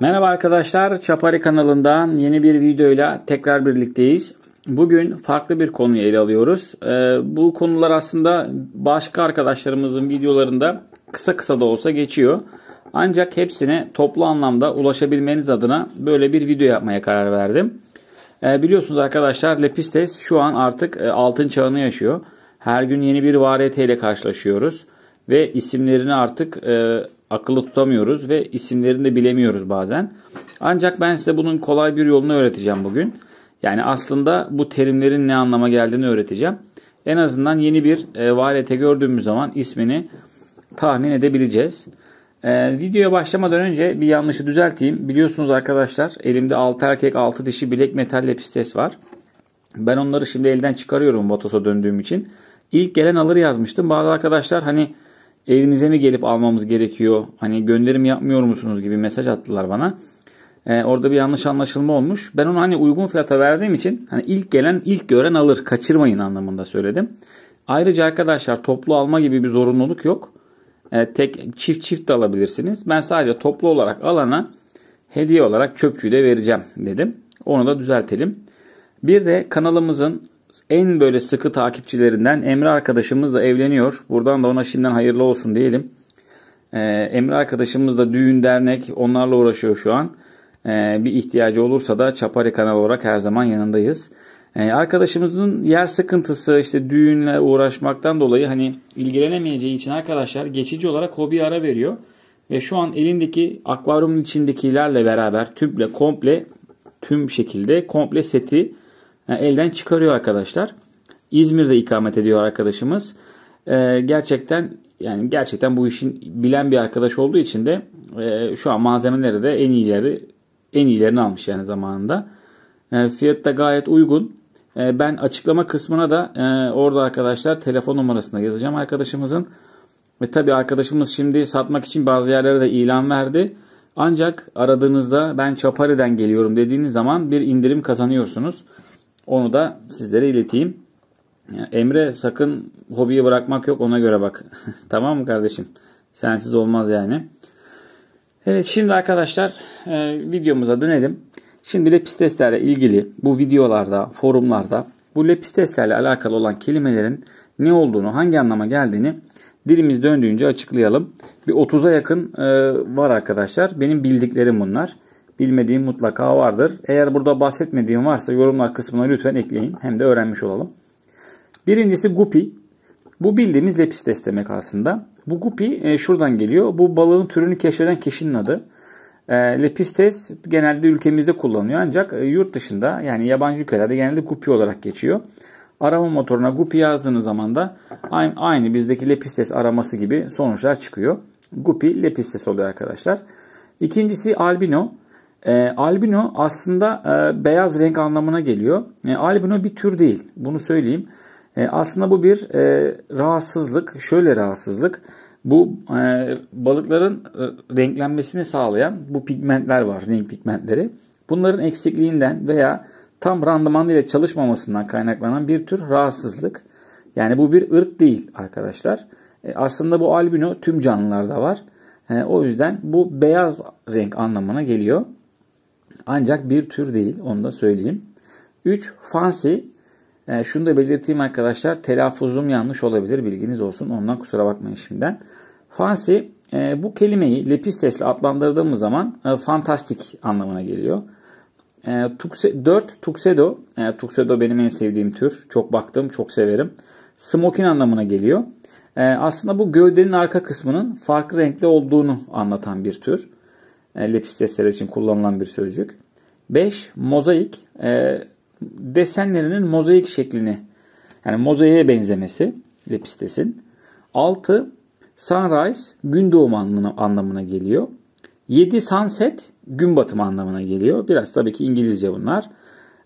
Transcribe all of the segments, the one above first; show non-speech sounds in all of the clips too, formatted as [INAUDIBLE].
Merhaba arkadaşlar, Çapari kanalından yeni bir videoyla tekrar birlikteyiz. Bugün farklı bir konuyu ele alıyoruz. Ee, bu konular aslında başka arkadaşlarımızın videolarında kısa kısa da olsa geçiyor. Ancak hepsine toplu anlamda ulaşabilmeniz adına böyle bir video yapmaya karar verdim. Ee, biliyorsunuz arkadaşlar Lepistes şu an artık e, altın çağını yaşıyor. Her gün yeni bir variyete ile karşılaşıyoruz ve isimlerini artık e, akıllı tutamıyoruz ve isimlerini de bilemiyoruz bazen. Ancak ben size bunun kolay bir yolunu öğreteceğim bugün. Yani aslında bu terimlerin ne anlama geldiğini öğreteceğim. En azından yeni bir e, varete gördüğümüz zaman ismini tahmin edebileceğiz. Ee, videoya başlamadan önce bir yanlışı düzelteyim. Biliyorsunuz arkadaşlar elimde 6 erkek 6 dişi bilek metal lepistes var. Ben onları şimdi elden çıkarıyorum Vatos'a döndüğüm için. İlk gelen alır yazmıştım. Bazı arkadaşlar hani evinize mi gelip almamız gerekiyor? Hani gönderim yapmıyor musunuz gibi mesaj attılar bana. Ee, orada bir yanlış anlaşılma olmuş. Ben onu hani uygun fiyata verdiğim için hani ilk gelen ilk gören alır. Kaçırmayın anlamında söyledim. Ayrıca arkadaşlar toplu alma gibi bir zorunluluk yok. Ee, tek çift çift de alabilirsiniz. Ben sadece toplu olarak alana hediye olarak çöpçüyü de vereceğim dedim. Onu da düzeltelim. Bir de kanalımızın en böyle sıkı takipçilerinden Emre arkadaşımız da evleniyor. Buradan da ona şimdiden hayırlı olsun diyelim. Ee, Emre arkadaşımız da düğün dernek onlarla uğraşıyor şu an. Ee, bir ihtiyacı olursa da Çapari kanal olarak her zaman yanındayız. Ee, arkadaşımızın yer sıkıntısı işte düğünle uğraşmaktan dolayı hani ilgilenemeyeceği için arkadaşlar geçici olarak hobi ara veriyor. Ve şu an elindeki akvaryumun içindekilerle beraber tümle komple tüm şekilde komple seti elden çıkarıyor arkadaşlar. İzmir'de ikamet ediyor arkadaşımız. E, gerçekten yani gerçekten bu işin bilen bir arkadaş olduğu için de e, şu an malzemeleri de en iyileri en iyilerini almış yani zamanında. E, fiyat da gayet uygun. E, ben açıklama kısmına da e, orada arkadaşlar telefon numarasını yazacağım arkadaşımızın. Ve tabi arkadaşımız şimdi satmak için bazı yerlere de ilan verdi. Ancak aradığınızda ben Çapari'den geliyorum dediğiniz zaman bir indirim kazanıyorsunuz. Onu da sizlere ileteyim. Emre sakın hobiyi bırakmak yok ona göre bak. [LAUGHS] tamam mı kardeşim? Sensiz olmaz yani. Evet şimdi arkadaşlar e, videomuza dönelim. Şimdi lepis testlerle ilgili bu videolarda, forumlarda bu lepis testlerle alakalı olan kelimelerin ne olduğunu, hangi anlama geldiğini dilimiz döndüğünce açıklayalım. Bir 30'a yakın e, var arkadaşlar. Benim bildiklerim bunlar bilmediğim mutlaka vardır. Eğer burada bahsetmediğim varsa yorumlar kısmına lütfen ekleyin. Hem de öğrenmiş olalım. Birincisi gupi. Bu bildiğimiz lepistes demek aslında. Bu gupi e, şuradan geliyor. Bu balığın türünü keşfeden kişinin adı. E, lepistes genelde ülkemizde kullanılıyor ancak e, yurt dışında yani yabancı ülkelerde genelde gupi olarak geçiyor. Arama motoruna gupi yazdığınız zaman da aynı, aynı bizdeki lepistes araması gibi sonuçlar çıkıyor. Gupi lepistes oluyor arkadaşlar. İkincisi albino. E, albino aslında e, beyaz renk anlamına geliyor. E, albino bir tür değil. Bunu söyleyeyim. E, aslında bu bir e, rahatsızlık. Şöyle rahatsızlık. Bu e, balıkların e, renklenmesini sağlayan bu pigmentler var. Renk pigmentleri. Bunların eksikliğinden veya tam randıman ile çalışmamasından kaynaklanan bir tür rahatsızlık. Yani bu bir ırk değil arkadaşlar. E, aslında bu albino tüm canlılarda var. E, o yüzden bu beyaz renk anlamına geliyor. Ancak bir tür değil onu da söyleyeyim. 3. Fancy. E, şunu da belirteyim arkadaşlar. Telaffuzum yanlış olabilir. Bilginiz olsun. Ondan kusura bakmayın şimdiden. Fancy e, bu kelimeyi lepistesle adlandırdığımız zaman e, fantastik anlamına geliyor. E, tukse, 4. Tuxedo. E, tuxedo benim en sevdiğim tür. Çok baktım. Çok severim. Smoking anlamına geliyor. E, aslında bu gövdenin arka kısmının farklı renkli olduğunu anlatan bir tür. E, lepistesler için kullanılan bir sözcük. 5. Mozaik. E, desenlerinin mozaik şeklini yani mozaiğe benzemesi Lepistes'in. 6. Sunrise gün doğumu anlamına geliyor. 7. Sunset gün batımı anlamına geliyor. Biraz tabii ki İngilizce bunlar.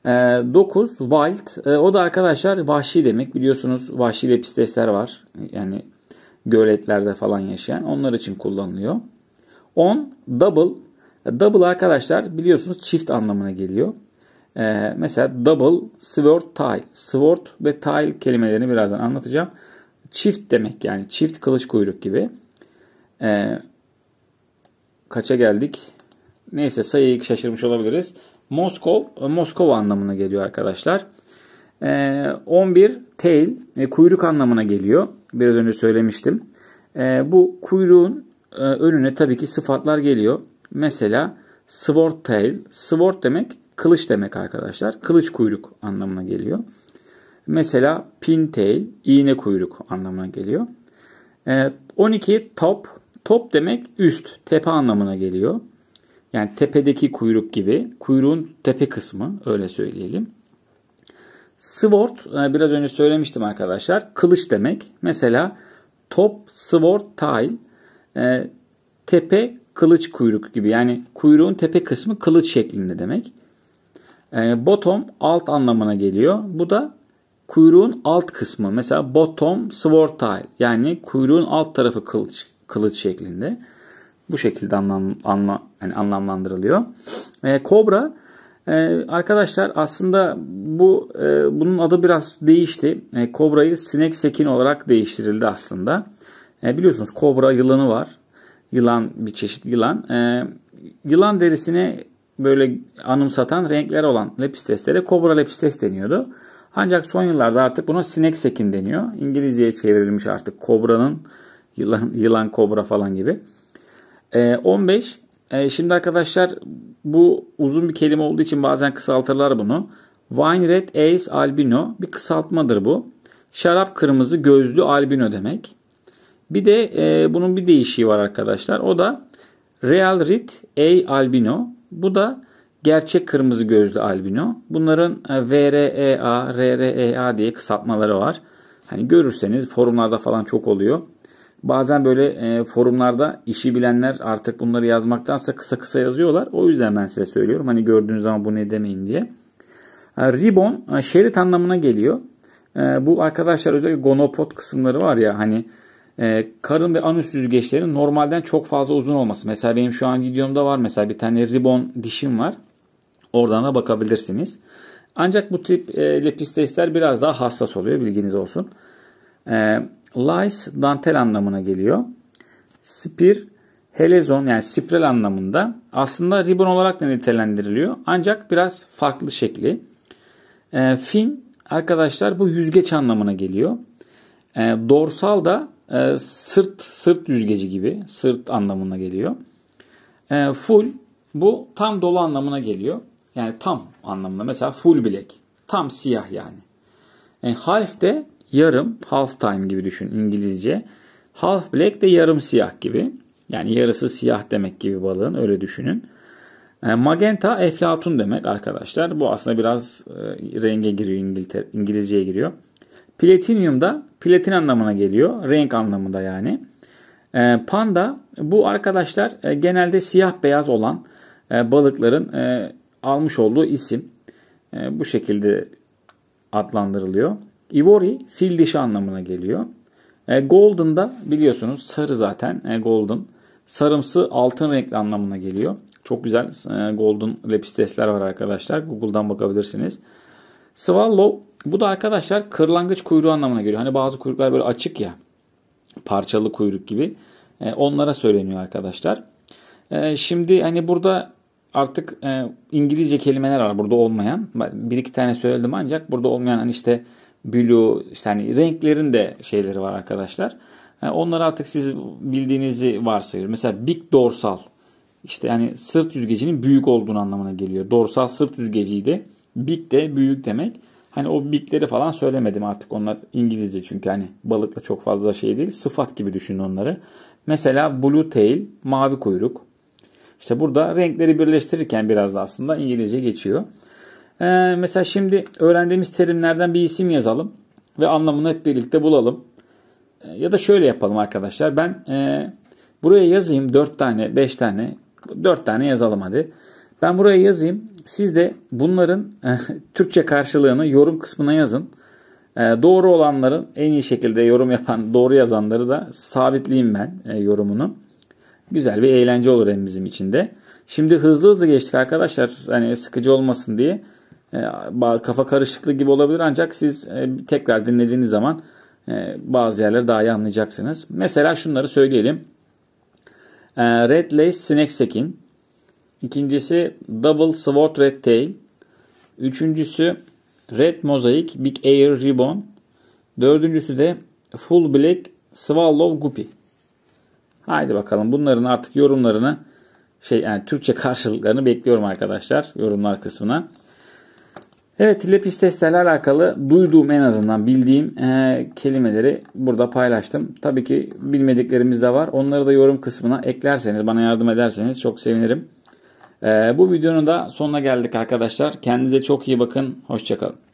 9. E, wild. E, o da arkadaşlar vahşi demek. Biliyorsunuz vahşi lepistesler var. Yani göletlerde falan yaşayan. Onlar için kullanılıyor. 10 double. E, double arkadaşlar biliyorsunuz çift anlamına geliyor. Ee, mesela double, sword, tile. Sword ve tile kelimelerini birazdan anlatacağım. Çift demek yani çift kılıç kuyruk gibi. Ee, kaça geldik? Neyse sayıyı şaşırmış olabiliriz. Moskov, e, Moskova anlamına geliyor arkadaşlar. Ee, 11 tail, e, kuyruk anlamına geliyor. Biraz önce söylemiştim. Ee, bu kuyruğun e, önüne tabii ki sıfatlar geliyor. Mesela sword tail. Sword demek kılıç demek arkadaşlar. Kılıç kuyruk anlamına geliyor. Mesela pin tail iğne kuyruk anlamına geliyor. 12 e, top. Top demek üst, tepe anlamına geliyor. Yani tepedeki kuyruk gibi. Kuyruğun tepe kısmı öyle söyleyelim. Sword e, biraz önce söylemiştim arkadaşlar. Kılıç demek. Mesela top sword tail e, tepe kılıç kuyruk gibi. Yani kuyruğun tepe kısmı kılıç şeklinde demek. E, bottom alt anlamına geliyor. Bu da kuyruğun alt kısmı. Mesela bottom sword tail. Yani kuyruğun alt tarafı kılıç, kılıç şeklinde. Bu şekilde anlam, anla, yani anlamlandırılıyor. E, kobra e, arkadaşlar aslında bu e, bunun adı biraz değişti. E, kobra'yı sinek sekin olarak değiştirildi aslında. E, biliyorsunuz kobra yılanı var. Yılan bir çeşit yılan. E, yılan derisini böyle anımsatan renkler olan lepisteslere kobra lepistes deniyordu. Ancak son yıllarda artık buna sinek sekin deniyor. İngilizceye çevrilmiş artık kobranın yılan, yılan kobra falan gibi. E, 15. E, şimdi arkadaşlar bu uzun bir kelime olduğu için bazen kısaltırlar bunu. Wine Red Ace Albino bir kısaltmadır bu. Şarap kırmızı gözlü albino demek. Bir de e, bunun bir değişiği var arkadaşlar. O da Real Red A Albino. Bu da gerçek kırmızı gözlü albino. Bunların e, VREA, RREA diye kısaltmaları var. Hani görürseniz forumlarda falan çok oluyor. Bazen böyle e, forumlarda işi bilenler artık bunları yazmaktansa kısa kısa yazıyorlar. O yüzden ben size söylüyorum. Hani gördüğünüz zaman bu ne demeyin diye. E, Ribbon e, şerit anlamına geliyor. E, bu arkadaşlar özellikle gonopod kısımları var ya hani ee, karın ve anüs yüzgeçlerin normalden çok fazla uzun olması. Mesela benim şu an videomda var. Mesela bir tane ribon dişim var. Oradan da bakabilirsiniz. Ancak bu tip e, lepistesler biraz daha hassas oluyor. Bilginiz olsun. E, lice dantel anlamına geliyor. Spir helezon yani spiral anlamında aslında ribon olarak da nitelendiriliyor. Ancak biraz farklı şekli. E, fin arkadaşlar bu yüzgeç anlamına geliyor. E, dorsal da e, sırt sırt yüzgeci gibi sırt anlamına geliyor. E, full bu tam dolu anlamına geliyor. Yani tam anlamına. Mesela full bilek. Tam siyah yani. E, half de yarım half time gibi düşün İngilizce. Half black de yarım siyah gibi. Yani yarısı siyah demek gibi balığın öyle düşünün. E, magenta eflatun demek arkadaşlar. Bu aslında biraz e, renge giriyor İngiltere, İngilizceye giriyor. Platinium da platin anlamına geliyor. Renk anlamında yani. Ee, panda bu arkadaşlar e, genelde siyah beyaz olan e, balıkların e, almış olduğu isim. bu şekilde adlandırılıyor. Ivory fil dişi anlamına geliyor. E, golden da biliyorsunuz sarı zaten e, golden. Sarımsı altın renkli anlamına geliyor. Çok güzel e, golden lepistesler var arkadaşlar. Google'dan bakabilirsiniz. Swallow bu da arkadaşlar kırlangıç kuyruğu anlamına geliyor. Hani bazı kuyruklar böyle açık ya. Parçalı kuyruk gibi. E, onlara söyleniyor arkadaşlar. E, şimdi hani burada artık e, İngilizce kelimeler var burada olmayan. Bir iki tane söyledim ancak burada olmayan hani işte blue işte hani renklerin de şeyleri var arkadaşlar. Yani e, onları artık siz bildiğinizi varsayıyorum. Mesela big dorsal işte yani sırt yüzgecinin büyük olduğunu anlamına geliyor. Dorsal sırt yüzgeciydi. Big de büyük demek. Hani o bitleri falan söylemedim artık. Onlar İngilizce çünkü hani balıkla çok fazla şey değil. Sıfat gibi düşünün onları. Mesela blue tail, mavi kuyruk. İşte burada renkleri birleştirirken biraz da aslında İngilizce geçiyor. Ee, mesela şimdi öğrendiğimiz terimlerden bir isim yazalım ve anlamını hep birlikte bulalım. Ee, ya da şöyle yapalım arkadaşlar. Ben e, buraya yazayım 4 tane, 5 tane, 4 tane yazalım hadi. Ben buraya yazayım. Siz de bunların eh, Türkçe karşılığını yorum kısmına yazın. Eh, doğru olanların en iyi şekilde yorum yapan, doğru yazanları da sabitleyeyim ben eh, yorumunu. Güzel bir eğlence olur hem bizim için de. Şimdi hızlı hızlı geçtik arkadaşlar. Hani sıkıcı olmasın diye. Kafa karışıklığı gibi olabilir ancak siz tekrar dinlediğiniz zaman bazı yerleri daha iyi anlayacaksınız. Mesela şunları söyleyelim. Red Lace Sinek Sekin İkincisi Double Sword Red Tail. Üçüncüsü Red Mosaic Big Air Ribbon. Dördüncüsü de Full Black Swallow Guppy. Haydi bakalım bunların artık yorumlarını şey yani Türkçe [LAUGHS] karşılıklarını bekliyorum arkadaşlar yorumlar kısmına. Evet Lepis testlerle alakalı duyduğum en azından bildiğim e, kelimeleri burada paylaştım. Tabii ki bilmediklerimiz de var. Onları da yorum kısmına eklerseniz bana yardım ederseniz çok sevinirim. Ee, bu videonun da sonuna geldik arkadaşlar. Kendinize çok iyi bakın. Hoşçakalın.